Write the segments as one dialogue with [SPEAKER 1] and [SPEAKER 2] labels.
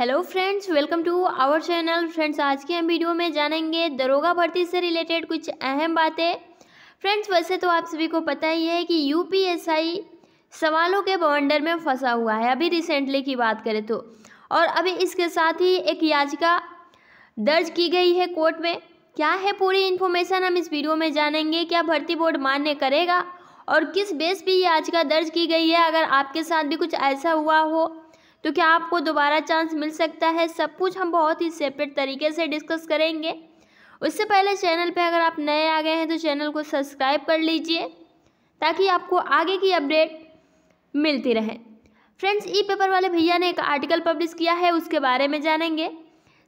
[SPEAKER 1] hello friends welcome to our channel friends आज के हम वीडियो में जानेंगे दरोगा भर्ती से रिलेटेड कुछ अहम बातें फ्रेंड्स वैसे तो आप सभी को पता ही है कि यूपीएसआई सवालों के बवंडर में फंसा हुआ है अभी रिसेंटली की बात करें तो और अभी इसके साथ ही एक याचिका दर्ज की गई है कोर्ट में क्या है पूरी इन्फॉर्मेशन हम इस वीडियो में जानेंगे क्या भर्ती बोर्ड मान्य करेगा और किस बेस पर याचिका दर्ज की गई है अगर आपके साथ भी कुछ ऐसा हुआ हो तो क्या आपको दोबारा चांस मिल सकता है सब कुछ हम बहुत ही सेपरेट तरीके से डिस्कस करेंगे उससे पहले चैनल पे अगर आप नए आ गए हैं तो चैनल को सब्सक्राइब कर लीजिए ताकि आपको आगे की अपडेट मिलती रहे फ्रेंड्स ई पेपर वाले भैया ने एक आर्टिकल पब्लिश किया है उसके बारे में जानेंगे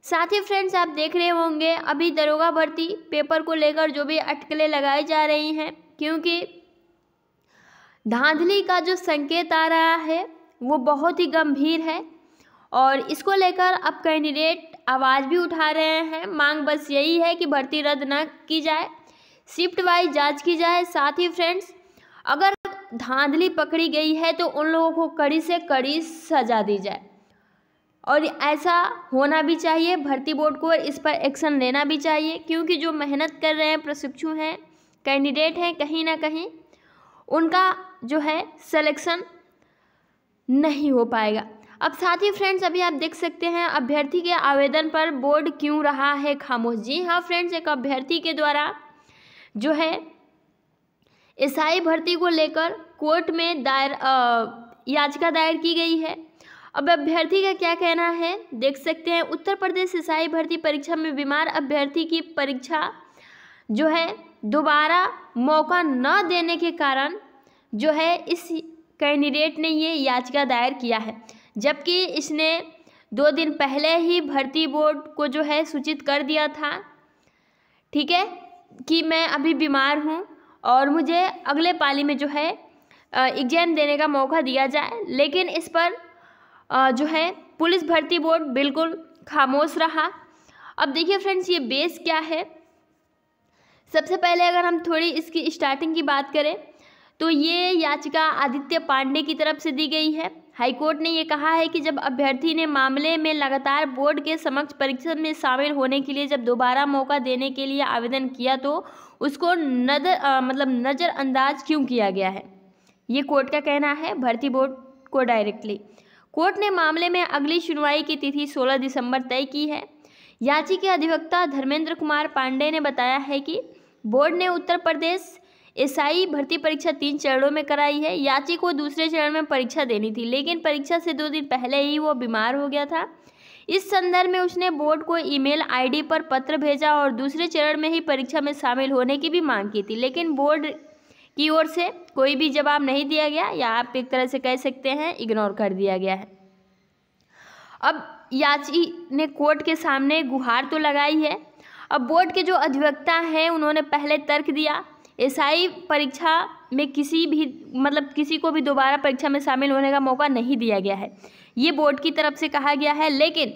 [SPEAKER 1] साथ ही फ्रेंड्स आप देख रहे होंगे अभी दरोगा भर्ती पेपर को लेकर जो भी अटकलें लगाई जा रही हैं क्योंकि धांधली का जो संकेत आ रहा है वो बहुत ही गंभीर है और इसको लेकर अब कैंडिडेट आवाज़ भी उठा रहे हैं मांग बस यही है कि भर्ती रद्द न की जाए शिफ्ट वाइज जांच की जाए साथ ही फ्रेंड्स अगर धांधली पकड़ी गई है तो उन लोगों को कड़ी से कड़ी सजा दी जाए और ऐसा होना भी चाहिए भर्ती बोर्ड को इस पर एक्शन लेना भी चाहिए क्योंकि जो मेहनत कर रहे हैं प्रशिक्षु हैं कैंडिडेट हैं कहीं ना कहीं उनका जो है सिलेक्शन नहीं हो पाएगा अब साथ ही फ्रेंड्स अभी आप देख सकते हैं अभ्यर्थी के आवेदन पर बोर्ड क्यों रहा है खामोश जी हाँ फ्रेंड्स एक अभ्यर्थी के द्वारा जो है ईसाई भर्ती को लेकर कोर्ट में दायर याचिका दायर की गई है अब अभ्यर्थी का क्या कहना है देख सकते हैं उत्तर प्रदेश ईसाई भर्ती परीक्षा में बीमार अभ्यर्थी की परीक्षा जो है दोबारा मौका न देने के कारण जो है इस कैंडिडेट ने ये याचिका दायर किया है जबकि इसने दो दिन पहले ही भर्ती बोर्ड को जो है सूचित कर दिया था ठीक है कि मैं अभी बीमार हूँ और मुझे अगले पाली में जो है एग्ज़ाम देने का मौका दिया जाए लेकिन इस पर जो है पुलिस भर्ती बोर्ड बिल्कुल खामोश रहा अब देखिए फ्रेंड्स ये बेस क्या है सबसे पहले अगर हम थोड़ी इसकी स्टार्टिंग की बात करें तो ये याचिका आदित्य पांडे की तरफ से दी गई है हाईकोर्ट ने यह कहा है कि जब अभ्यर्थी ने मामले में लगातार बोर्ड के समक्ष परीक्षण में शामिल होने के लिए जब दोबारा मौका देने के लिए आवेदन किया तो उसको नजर मतलब नज़रअंदाज क्यों किया गया है ये कोर्ट का कहना है भर्ती बोर्ड को डायरेक्टली कोर्ट ने मामले में अगली सुनवाई की तिथि 16 दिसंबर तय की है याचिका अधिवक्ता धर्मेंद्र कुमार पांडे ने बताया है कि बोर्ड ने उत्तर प्रदेश एसआई भर्ती परीक्षा तीन चरणों में कराई है याची को दूसरे चरण में परीक्षा देनी थी लेकिन परीक्षा से दो दिन पहले ही वो बीमार हो गया था इस संदर्भ में उसने बोर्ड को ईमेल आईडी पर पत्र भेजा और दूसरे चरण में ही परीक्षा में शामिल होने की भी मांग की थी लेकिन बोर्ड की ओर से कोई भी जवाब नहीं दिया गया या आप एक तरह से कह सकते हैं इग्नोर कर दिया गया है अब याची ने कोर्ट के सामने गुहार तो लगाई है अब बोर्ड के जो अधिवक्ता हैं उन्होंने पहले तर्क दिया एसआई परीक्षा में किसी भी मतलब किसी को भी दोबारा परीक्षा में शामिल होने का मौका नहीं दिया गया है ये बोर्ड की तरफ से कहा गया है लेकिन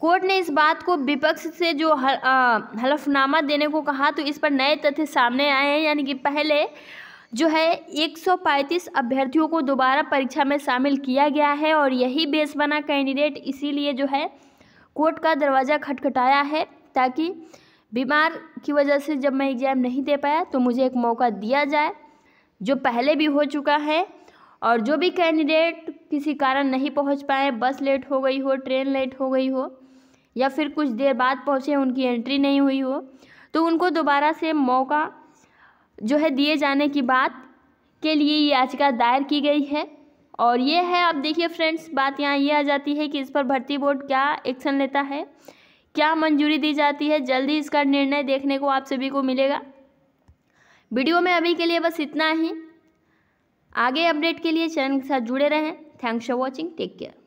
[SPEAKER 1] कोर्ट ने इस बात को विपक्ष से जो हलफनामा देने को कहा तो इस पर नए तथ्य सामने आए हैं यानी कि पहले जो है एक अभ्यर्थियों को दोबारा परीक्षा में शामिल किया गया है और यही बेस बना कैंडिडेट इसीलिए जो है कोर्ट का दरवाज़ा खटखटाया है ताकि बीमार की वजह से जब मैं एग्ज़ाम नहीं दे पाया तो मुझे एक मौका दिया जाए जो पहले भी हो चुका है और जो भी कैंडिडेट किसी कारण नहीं पहुंच पाए बस लेट हो गई हो ट्रेन लेट हो गई हो या फिर कुछ देर बाद पहुंचे उनकी एंट्री नहीं हुई हो तो उनको दोबारा से मौका जो है दिए जाने की बात के लिए याचिका दायर की गई है और ये है आप देखिए फ्रेंड्स बात यहाँ ये आ जाती है कि इस पर भर्ती बोर्ड क्या एक्शन लेता है क्या मंजूरी दी जाती है जल्दी इसका निर्णय देखने को आप सभी को मिलेगा वीडियो में अभी के लिए बस इतना ही आगे अपडेट के लिए चैनल के साथ जुड़े रहें thanks for watching take care